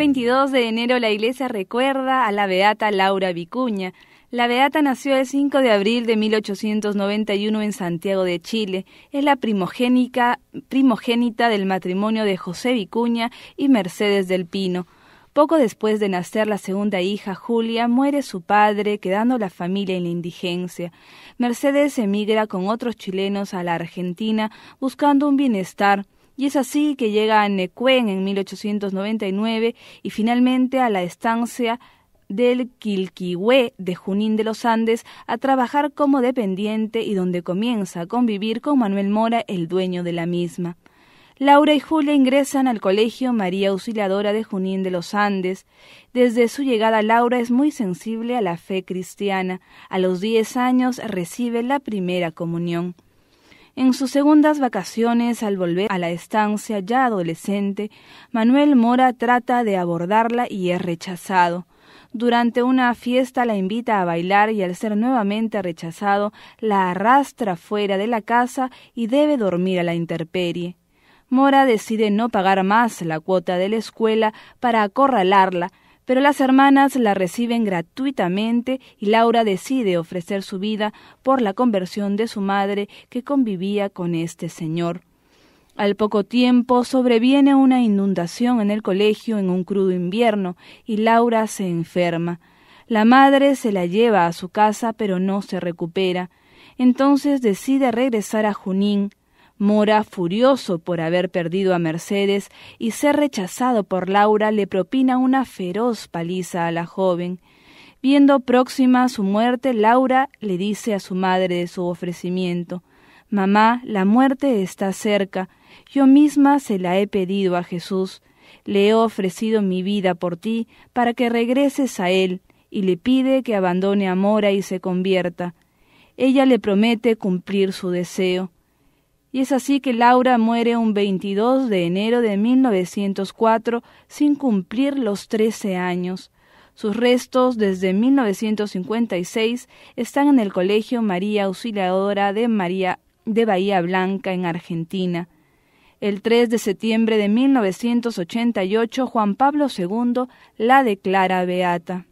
22 de enero la iglesia recuerda a la beata Laura Vicuña. La beata nació el 5 de abril de 1891 en Santiago de Chile. Es la primogénita del matrimonio de José Vicuña y Mercedes del Pino. Poco después de nacer la segunda hija, Julia, muere su padre, quedando la familia en la indigencia. Mercedes emigra con otros chilenos a la Argentina buscando un bienestar y es así que llega a Necuén en 1899 y finalmente a la estancia del Quilquihue de Junín de los Andes a trabajar como dependiente y donde comienza a convivir con Manuel Mora, el dueño de la misma. Laura y Julia ingresan al Colegio María Auxiliadora de Junín de los Andes. Desde su llegada Laura es muy sensible a la fe cristiana. A los diez años recibe la primera comunión. En sus segundas vacaciones, al volver a la estancia ya adolescente, Manuel Mora trata de abordarla y es rechazado. Durante una fiesta la invita a bailar y al ser nuevamente rechazado, la arrastra fuera de la casa y debe dormir a la intemperie. Mora decide no pagar más la cuota de la escuela para acorralarla, pero las hermanas la reciben gratuitamente y Laura decide ofrecer su vida por la conversión de su madre que convivía con este señor. Al poco tiempo sobreviene una inundación en el colegio en un crudo invierno y Laura se enferma. La madre se la lleva a su casa pero no se recupera. Entonces decide regresar a Junín. Mora, furioso por haber perdido a Mercedes y ser rechazado por Laura, le propina una feroz paliza a la joven. Viendo próxima a su muerte, Laura le dice a su madre de su ofrecimiento Mamá, la muerte está cerca. Yo misma se la he pedido a Jesús. Le he ofrecido mi vida por ti para que regreses a Él, y le pide que abandone a Mora y se convierta. Ella le promete cumplir su deseo. Y es así que Laura muere un 22 de enero de 1904 sin cumplir los 13 años. Sus restos desde 1956 están en el Colegio María Auxiliadora de María de Bahía Blanca en Argentina. El 3 de septiembre de 1988 Juan Pablo II la declara beata.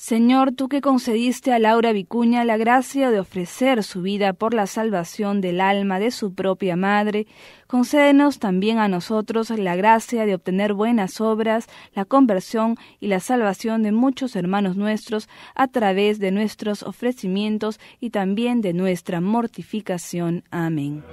Señor, tú que concediste a Laura Vicuña la gracia de ofrecer su vida por la salvación del alma de su propia madre, concédenos también a nosotros la gracia de obtener buenas obras, la conversión y la salvación de muchos hermanos nuestros a través de nuestros ofrecimientos y también de nuestra mortificación. Amén.